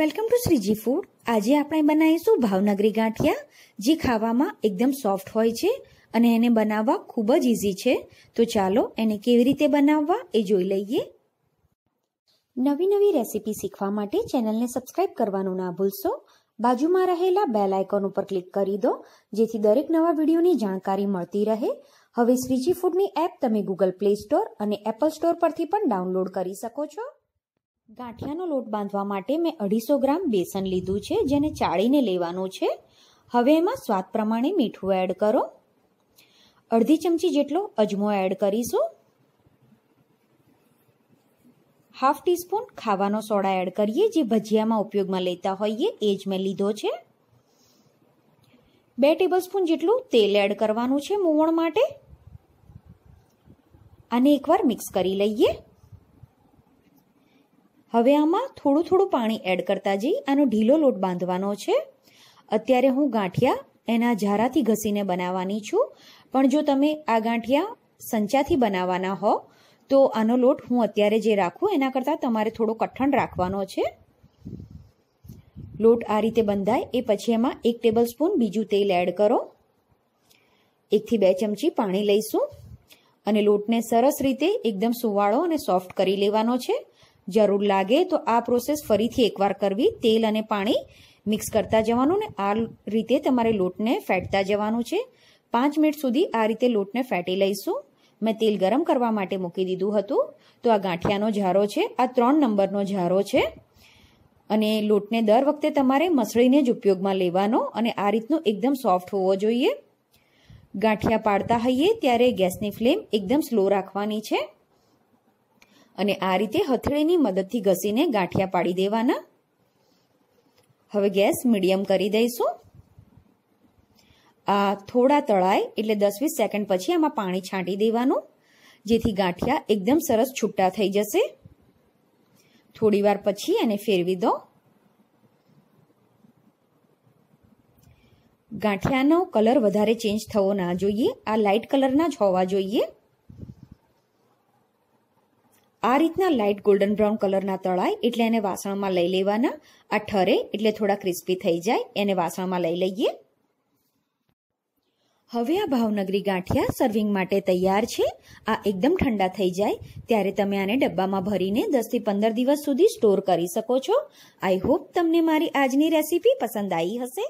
welcome to Shriji food આજે આપણે બનાવીશું ભાવનગરી ગાંઠિયા જે ખાવામાં એકદમ સોફ્ટ હોય છે અને એને બનાવવા ખૂબ જ ઇઝી છે તો ચાલો એને કેવી રીતે બનાવવા એ જોઈ લઈએ નવી નવી રેસીપી શીખવા માટે ચેનલને સબસ્ક્રાઈબ કરવાનું ના ભૂલશો બાજુમાં રહેલા બે લાયકોન ઉપર ક્લિક કરી દો જેથી દરેક નવા વિડીયોની જાણકારી મળતી રહે હવે શ્રીજી ફૂડની એપ તમે ગૂગલ પ્લે સ્ટોર અને એપલ સ્ટોર પરથી પણ ડાઉનલોડ કરી શકો છો ગાંઠિયાનો લોટ બાંધવા માટે મેં અઢીસો ગ્રામ બેસન લીધું છે જેને ચાળીને લેવાનું છે હવે એમાં સ્વાદ પ્રમાણે મીઠું એડ કરો અડધી ચમચી જેટલો અજમો એડ કરીશું હાફ ટીસ્પૂન ખાવાનો સોડા એડ કરીએ જે ભજીયામાં ઉપયોગમાં લેતા હોઈએ એ જ મેં લીધો છે બે ટેબલસ્પૂન જેટલું તેલ એડ કરવાનું છે મૂવણ માટે આને એકવાર મિક્સ કરી લઈએ હવે આમાં થોડું થોડું પાણી એડ કરતા જઈ આનો ઢીલો લોટ બાંધવાનો છે અત્યારે હું ગાંઠિયા એના ઝારાથી ઘસીને બનાવવાની છું પણ જો તમે આ ગાંઠિયા સંચાથી બનાવવાના હો તો આનો લોટ હું અત્યારે જે રાખું એના કરતાં તમારે થોડો કઠણ રાખવાનો છે લોટ આ રીતે બંધાય એ પછી એમાં એક ટેબલ સ્પૂન બીજું તેલ એડ કરો એકથી બે ચમચી પાણી લઈશું અને લોટને સરસ રીતે એકદમ સુવાળો અને સોફ્ટ કરી લેવાનો છે જરૂર લાગે તો આ પ્રોસેસ ફરીથી એકવાર કરવી તેલ અને પાણી મિક્સ કરતા જવાનું ને આ રીતે તમારે લોટને ફેટતા જવાનું છે પાંચ મિનિટ સુધી આ રીતે લોટને ફેટી લઈશું મેં તેલ ગરમ કરવા માટે મૂકી દીધું હતું તો આ ગાંઠિયાનો ઝારો છે આ ત્રણ નંબરનો ઝારો છે અને લોટને દર વખતે તમારે મસળીને જ ઉપયોગમાં લેવાનો અને આ રીતનો એકદમ સોફ્ટ હોવો જોઈએ ગાંઠિયા પાડતા હઈએ ત્યારે ગેસની ફ્લેમ એકદમ સ્લો રાખવાની છે અને આ રીતે હથેળીની મદદથી ઘસીને ગાંઠિયા પાડી દેવાના હવે ગેસ મીડિયમ કરી દઈશું આ થોડા તળાય એટલે દસ વીસ સેકન્ડ પછી આમાં પાણી છાંટી દેવાનું જેથી ગાંઠિયા એકદમ સરસ છૂટા થઈ જશે થોડીવાર પછી એને ફેરવી દો ગાંઠિયાનો કલર વધારે ચેન્જ થવો ના જોઈએ આ લાઇટ કલરના જ હોવા જોઈએ આ રીતના લાઇટ ગોલ્ડન બ્રાઉન કલરના તળાય એટલે એને વાસણમાં લઈ લેવાના આ ઠરે એટલે થોડા ક્રિસ્પી થઈ જાય એને વાસણમાં લઈ લઈએ હવે આ ભાવનગરી ગાંઠિયા સર્વિંગ માટે તૈયાર છે આ એકદમ ઠંડા થઈ જાય ત્યારે તમે આને ડબ્બામાં ભરીને દસથી પંદર દિવસ સુધી સ્ટોર કરી શકો છો આઈ હોપ તમને મારી આજની રેસીપી પસંદ આવી હશે